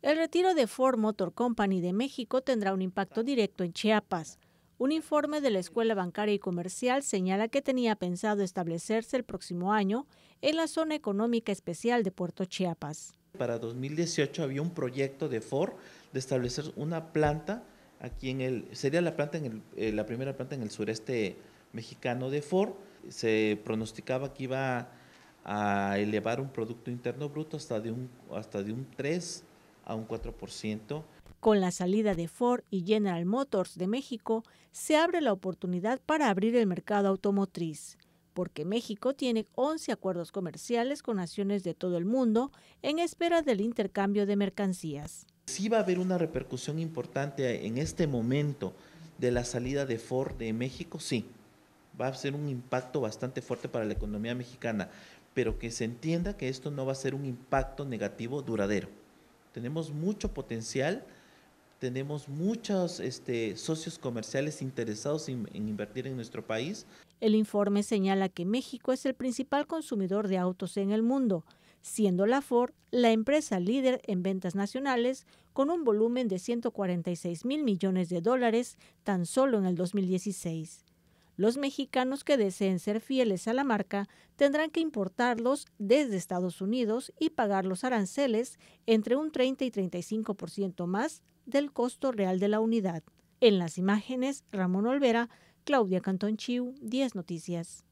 El retiro de Ford Motor Company de México tendrá un impacto directo en Chiapas. Un informe de la Escuela Bancaria y Comercial señala que tenía pensado establecerse el próximo año en la zona económica especial de Puerto Chiapas. Para 2018 había un proyecto de Ford de establecer una planta aquí en el sería la planta en el, eh, la primera planta en el sureste mexicano de Ford. Se pronosticaba que iba a elevar un producto interno bruto hasta de un hasta de un 3 a un 4%. Con la salida de Ford y General Motors de México, se abre la oportunidad para abrir el mercado automotriz, porque México tiene 11 acuerdos comerciales con naciones de todo el mundo en espera del intercambio de mercancías. Sí va a haber una repercusión importante en este momento de la salida de Ford de México, sí. Va a ser un impacto bastante fuerte para la economía mexicana, pero que se entienda que esto no va a ser un impacto negativo duradero. Tenemos mucho potencial, tenemos muchos este, socios comerciales interesados en invertir en nuestro país. El informe señala que México es el principal consumidor de autos en el mundo, siendo la Ford la empresa líder en ventas nacionales con un volumen de 146 mil millones de dólares tan solo en el 2016. Los mexicanos que deseen ser fieles a la marca tendrán que importarlos desde Estados Unidos y pagar los aranceles entre un 30 y 35% más del costo real de la unidad. En las imágenes, Ramón Olvera, Claudia Cantón Chiu, 10 Noticias.